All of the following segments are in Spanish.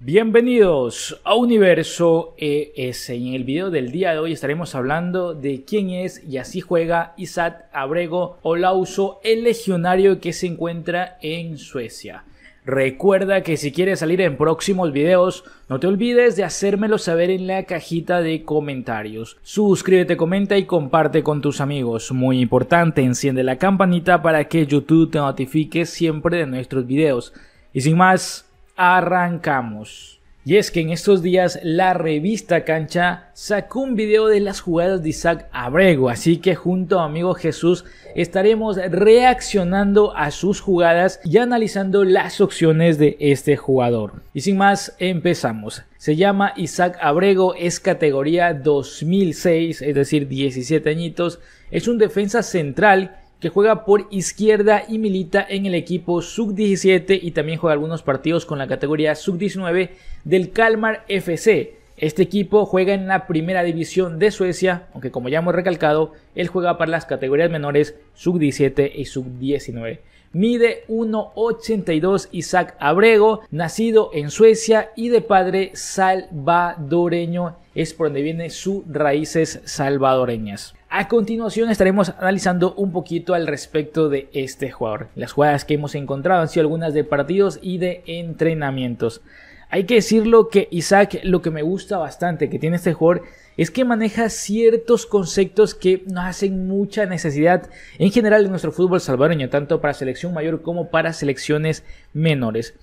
Bienvenidos a Universo ES. en el video del día de hoy estaremos hablando de quién es y así juega Isaac Abrego Olauso, el legionario que se encuentra en Suecia. Recuerda que si quieres salir en próximos videos, no te olvides de hacérmelo saber en la cajita de comentarios. Suscríbete, comenta y comparte con tus amigos. Muy importante, enciende la campanita para que YouTube te notifique siempre de nuestros videos. Y sin más, arrancamos. Y es que en estos días la revista Cancha sacó un video de las jugadas de Isaac Abrego, así que junto a amigo Jesús estaremos reaccionando a sus jugadas y analizando las opciones de este jugador. Y sin más, empezamos. Se llama Isaac Abrego, es categoría 2006, es decir, 17 añitos, es un defensa central que juega por izquierda y milita en el equipo sub-17 y también juega algunos partidos con la categoría sub-19 del Kalmar FC. Este equipo juega en la primera división de Suecia, aunque como ya hemos recalcado, él juega para las categorías menores sub-17 y sub-19. Mide 1,82 Isaac Abrego, nacido en Suecia y de padre salvadoreño, es por donde vienen sus raíces salvadoreñas. A continuación estaremos analizando un poquito al respecto de este jugador. Las jugadas que hemos encontrado han sido algunas de partidos y de entrenamientos. Hay que decirlo que Isaac lo que me gusta bastante que tiene este jugador es que maneja ciertos conceptos que nos hacen mucha necesidad en general en nuestro fútbol salvadoreño, tanto para selección mayor como para selecciones menores.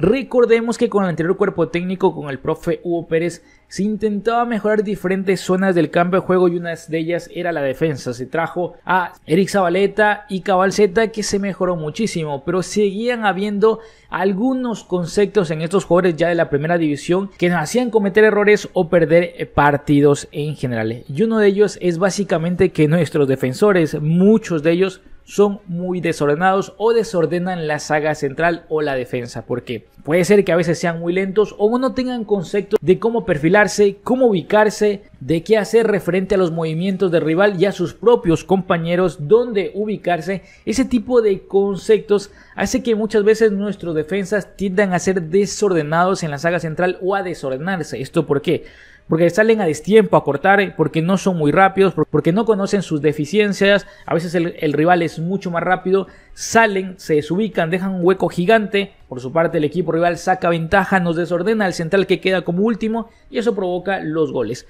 Recordemos que con el anterior cuerpo técnico, con el profe Hugo Pérez, se intentaba mejorar diferentes zonas del campo de juego y una de ellas era la defensa. Se trajo a Eric Zabaleta y Cabal que se mejoró muchísimo, pero seguían habiendo algunos conceptos en estos jugadores ya de la primera división que nos hacían cometer errores o perder eh, partidos en general. Y uno de ellos es básicamente que nuestros defensores, muchos de ellos, son muy desordenados o desordenan la saga central o la defensa. Porque puede ser que a veces sean muy lentos o no tengan concepto de cómo perfilarse, cómo ubicarse, de qué hacer referente a los movimientos del rival y a sus propios compañeros, dónde ubicarse. Ese tipo de conceptos hace que muchas veces nuestros defensas tiendan a ser desordenados en la saga central o a desordenarse. ¿Esto por qué? porque salen a destiempo a cortar, porque no son muy rápidos, porque no conocen sus deficiencias, a veces el, rival es mucho más rápido, salen, se desubican, dejan un hueco gigante, por su parte el equipo rival saca ventaja, nos desordena al central que queda como último y eso provoca los goles.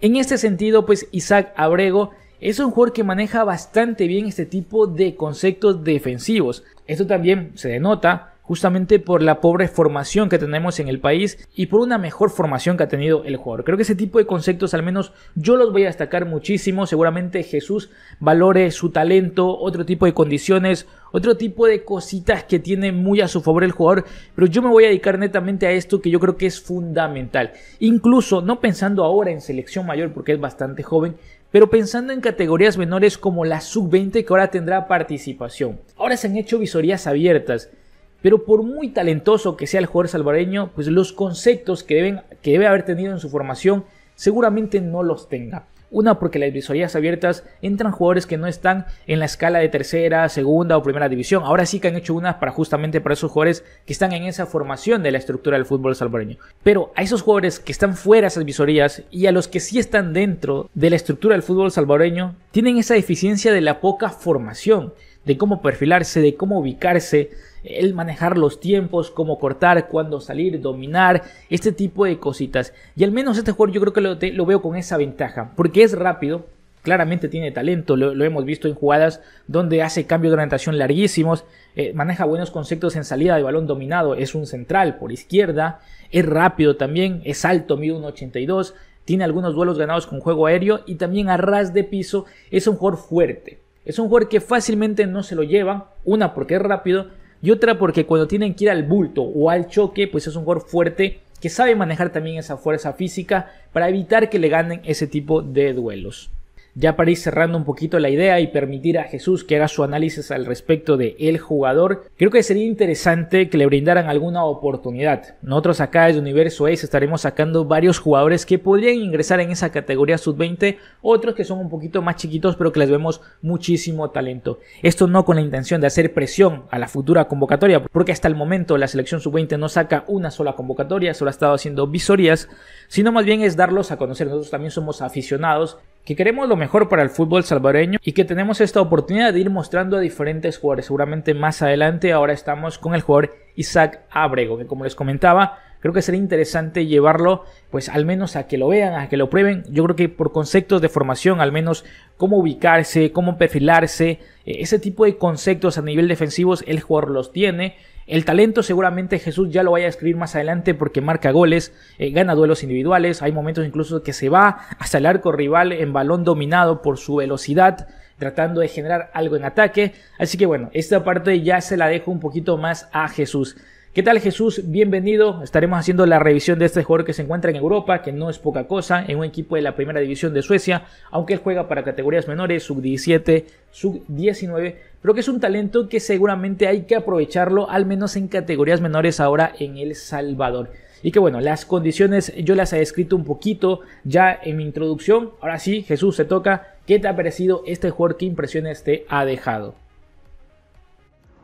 En este sentido, pues Isaac Abrego es un jugador que maneja bastante bien este tipo de conceptos defensivos. Esto también se denota justamente por la pobre formación que tenemos en el país y por una mejor formación que ha tenido el jugador. Creo que ese tipo de conceptos al menos yo los voy a destacar muchísimo. Seguramente Jesús valore su talento, otro tipo de condiciones, otro tipo de cositas que tiene muy a su favor el jugador, pero yo me voy a dedicar netamente a esto que yo creo que es fundamental. Incluso no pensando ahora en selección mayor porque es bastante joven, pero pensando en categorías menores como la sub-20 que ahora tendrá participación. Ahora se han hecho visorías abiertas pero por muy talentoso que sea el jugador salvadoreño, pues los conceptos que, deben, que debe haber tenido en su formación seguramente no los tenga. Una porque las visorías abiertas entran jugadores que no están en la escala de tercera, segunda o primera división. Ahora sí que han hecho unas para justamente para esos jugadores que están en esa formación de la estructura del fútbol salvadoreño. Pero a esos jugadores que están fuera de esas visorías y a los que sí están dentro de la estructura del fútbol salvadoreño, tienen esa deficiencia de la poca formación de cómo perfilarse, de cómo ubicarse, el manejar los tiempos, cómo cortar, cuándo salir, dominar, este tipo de cositas. Y al menos este jugador yo creo que lo, veo con esa ventaja, porque es rápido, claramente tiene talento, lo, hemos visto en jugadas donde hace cambios de orientación larguísimos, eh, maneja buenos conceptos en salida de balón dominado, es un central por izquierda, es rápido también, es alto, mide 1.82, tiene algunos duelos ganados con juego aéreo y también a ras de piso es un jugador fuerte. Es un jugador que fácilmente no se lo lleva, una porque es rápido y otra porque cuando tienen que ir al bulto o al choque, pues es un jugador fuerte que sabe manejar también esa fuerza física para evitar que le ganen ese tipo de duelos. Ya para ir cerrando un poquito la idea y permitir a Jesús que haga su análisis al respecto de el jugador, creo que sería interesante que le brindaran alguna oportunidad. Nosotros acá desde Universo Ace estaremos sacando varios jugadores que podrían ingresar en esa categoría sub-20, otros que son un poquito más chiquitos pero que les vemos muchísimo talento. Esto no con la intención de hacer presión a la futura convocatoria, porque hasta el momento la selección sub-20 no saca una sola convocatoria, solo ha estado haciendo visorías, sino más bien es darlos a conocer. Nosotros también somos aficionados que queremos lo mejor para el fútbol salvadoreño y que tenemos esta oportunidad de ir mostrando a diferentes jugadores. Seguramente más adelante ahora estamos con el jugador Isaac Abrego, que como les comentaba, creo que sería interesante llevarlo pues al menos a que lo vean, a que lo prueben. Yo creo que por conceptos de formación, al menos cómo ubicarse, cómo perfilarse, eh, ese tipo de conceptos a nivel defensivo el jugador los tiene el talento seguramente Jesús ya lo vaya a escribir más adelante porque marca goles, eh, gana duelos individuales, hay momentos incluso que se va hasta el arco rival en balón dominado por su velocidad tratando de generar algo en ataque. Así que bueno, esta parte ya se la dejo un poquito más a Jesús. ¿Qué tal Jesús? Bienvenido. Estaremos haciendo la revisión de este jugador que se encuentra en Europa, que no es poca cosa, en un equipo de la primera división de Suecia, aunque él juega para categorías menores, sub 17, sub 19, pero que es un talento que seguramente hay que aprovecharlo, al menos en categorías menores ahora en El Salvador. Y que bueno, las condiciones yo las he descrito un poquito ya en mi introducción. Ahora sí, Jesús, se toca. ¿Qué te ha parecido este jugador? ¿Qué impresiones te ha dejado?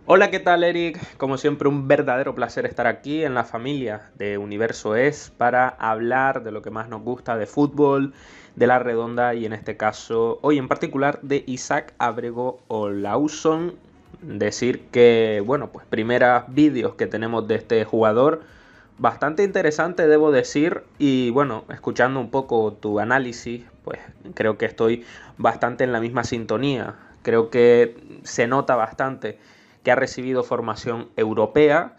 Hola, ¿qué tal Eric? Como siempre, un verdadero placer estar aquí en la familia de Universo Es para hablar de lo que más nos gusta de fútbol, de la redonda y en este caso, hoy en particular, de Isaac Abrego Olauson. Decir que, bueno, pues primeros vídeos que tenemos de este jugador, bastante interesante debo decir y bueno, escuchando un poco tu análisis, pues creo que estoy bastante en la misma sintonía. Creo que se nota bastante que ha recibido formación europea,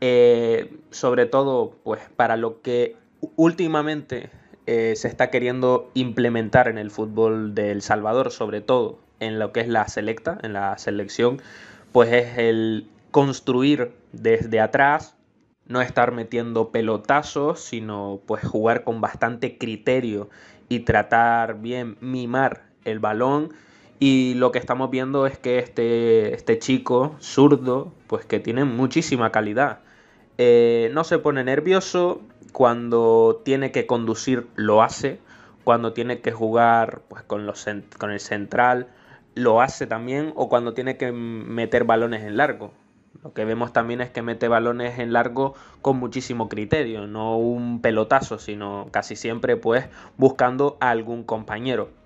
eh, sobre todo pues, para lo que últimamente eh, se está queriendo implementar en el fútbol de El Salvador, sobre todo en lo que es la selecta, en la selección, pues es el construir desde atrás, no estar metiendo pelotazos, sino pues jugar con bastante criterio y tratar bien, mimar el balón y lo que estamos viendo es que este, este chico zurdo, pues que tiene muchísima calidad. Eh, no se pone nervioso, cuando tiene que conducir lo hace, cuando tiene que jugar pues, con, los, con el central lo hace también, o cuando tiene que meter balones en largo. Lo que vemos también es que mete balones en largo con muchísimo criterio, no un pelotazo, sino casi siempre pues buscando a algún compañero.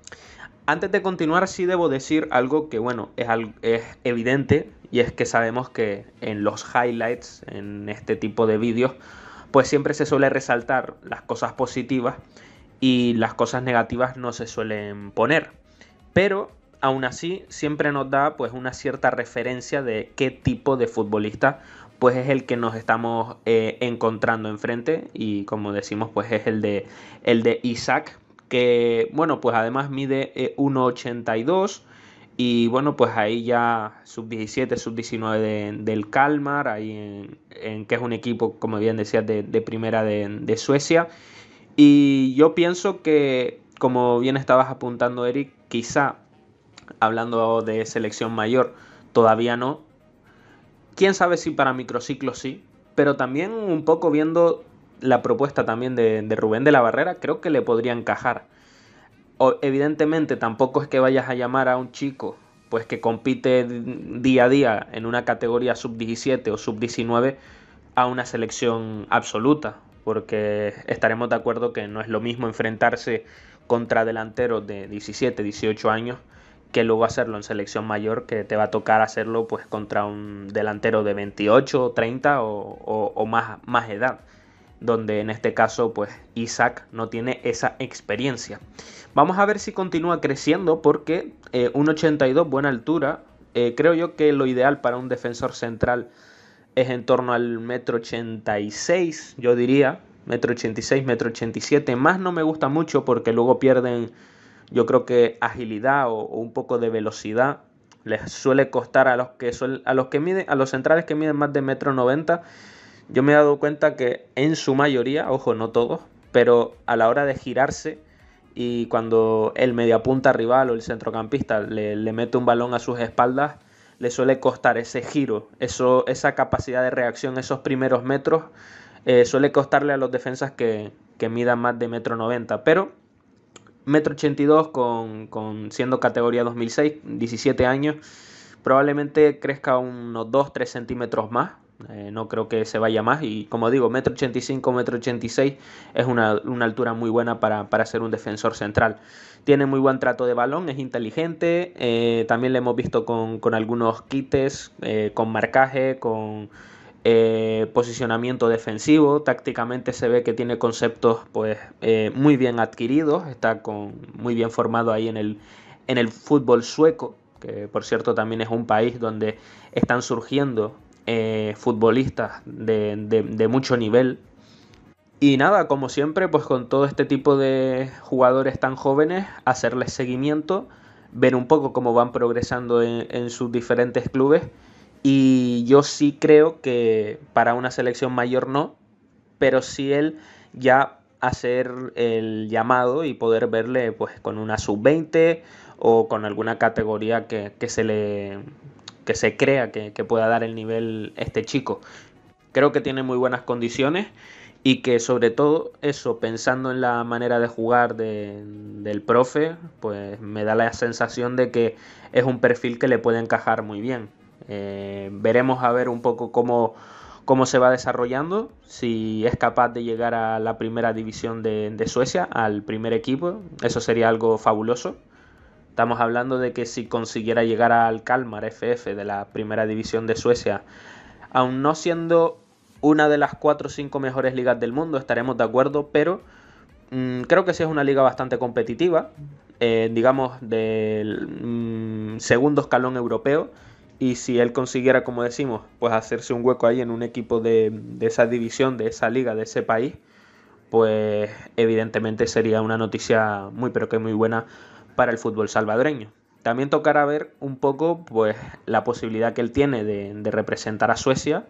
Antes de continuar, sí debo decir algo que, bueno, es, es evidente y es que sabemos que en los highlights, en este tipo de vídeos, pues siempre se suele resaltar las cosas positivas y las cosas negativas no se suelen poner. Pero aún así siempre nos da pues una cierta referencia de qué tipo de futbolista pues es el que nos estamos eh, encontrando enfrente y como decimos pues es el de el de Isaac que, bueno, pues además mide 1,82 eh, y bueno, pues ahí ya sub 17, sub 19 del Kalmar, ahí en, que es un equipo, como bien decías, de, primera de, Suecia. Y yo pienso que, como bien estabas apuntando, Eric, quizá hablando de selección mayor, todavía no. Quién sabe si para microciclo sí, pero también un poco viendo la propuesta también de, de Rubén de la Barrera, creo que le podría encajar evidentemente tampoco es que vayas a llamar a un chico pues que compite día a día en una categoría sub-17 o sub-19 a una selección absoluta, porque estaremos de acuerdo que no es lo mismo enfrentarse contra delanteros de 17, 18 años que luego hacerlo en selección mayor, que te va a tocar hacerlo pues contra un delantero de 28, 30 o, o, o más, más edad donde en este caso pues Isaac no tiene esa experiencia. Vamos a ver si continúa creciendo porque eh, un 82 buena altura, eh, creo yo que lo ideal para un defensor central es en torno al metro 86, yo diría, metro 86, metro 87, más no me gusta mucho porque luego pierden yo creo que agilidad o, un poco de velocidad les suele costar a los que a los que miden a los centrales que miden más de metro 90 yo me he dado cuenta que en su mayoría, ojo, no todos, pero a la hora de girarse y cuando el mediapunta rival o el centrocampista le, mete un balón a sus espaldas, le suele costar ese giro, eso, esa capacidad de reacción, esos primeros metros, eh, suele costarle a los defensas que, midan más de metro m pero metro m con siendo categoría 2006, 17 años, probablemente crezca unos 2-3 centímetros más, eh, no creo que se vaya más y como digo, metro 85, metro 86 es una, altura muy buena para, ser un defensor central. Tiene muy buen trato de balón, es inteligente, eh, también le hemos visto con, con algunos quites, eh, con marcaje, con posicionamiento defensivo, tácticamente se ve que tiene conceptos pues muy bien adquiridos, está con, muy bien formado ahí en el, en el fútbol sueco, que por cierto también es un país donde están surgiendo eh, futbolistas de, mucho nivel. Y nada, como siempre, pues con todo este tipo de jugadores tan jóvenes, hacerles seguimiento, ver un poco cómo van progresando en, sus diferentes clubes. Y yo sí creo que para una selección mayor no, pero sí él ya hacer el llamado y poder verle pues con una sub-20 o con alguna categoría que se le que se crea que, pueda dar el nivel este chico. Creo que tiene muy buenas condiciones y que sobre todo eso, pensando en la manera de jugar del profe, pues me da la sensación de que es un perfil que le puede encajar muy bien. Eh, veremos a ver un poco cómo, cómo se va desarrollando, si es capaz de llegar a la primera división de Suecia, al primer equipo, eso sería algo fabuloso. Estamos hablando de que si consiguiera llegar al Kalmar FF de la primera división de Suecia, aún no siendo una de las cuatro o cinco mejores ligas del mundo, estaremos de acuerdo, pero mm, creo que sí es una liga bastante competitiva, eh, digamos del mm, segundo escalón europeo, y si él consiguiera, como decimos, pues hacerse un hueco ahí en un equipo de, de esa división, de esa liga, de ese país, pues evidentemente sería una noticia muy pero que muy buena para el fútbol salvadoreño. También tocará ver un poco pues, la posibilidad que él tiene de, representar a Suecia,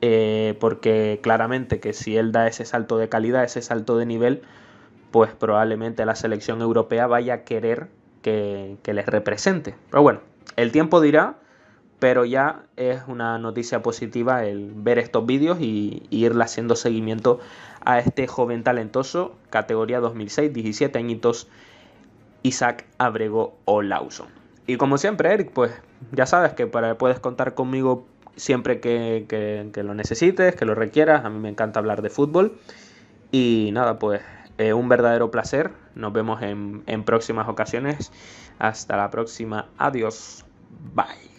eh, porque claramente que si él da ese salto de calidad, ese salto de nivel, pues probablemente la selección europea vaya a querer que, les represente. Pero bueno, el tiempo dirá, pero ya es una noticia positiva el ver estos vídeos y, y haciendo seguimiento a este joven talentoso, categoría 2006, 17 añitos Isaac Abrego o Y como siempre, Eric, pues ya sabes que para, puedes contar conmigo siempre que, que, lo necesites, que lo requieras. A mí me encanta hablar de fútbol. Y nada, pues eh, un verdadero placer. Nos vemos en, en próximas ocasiones. Hasta la próxima. Adiós. Bye.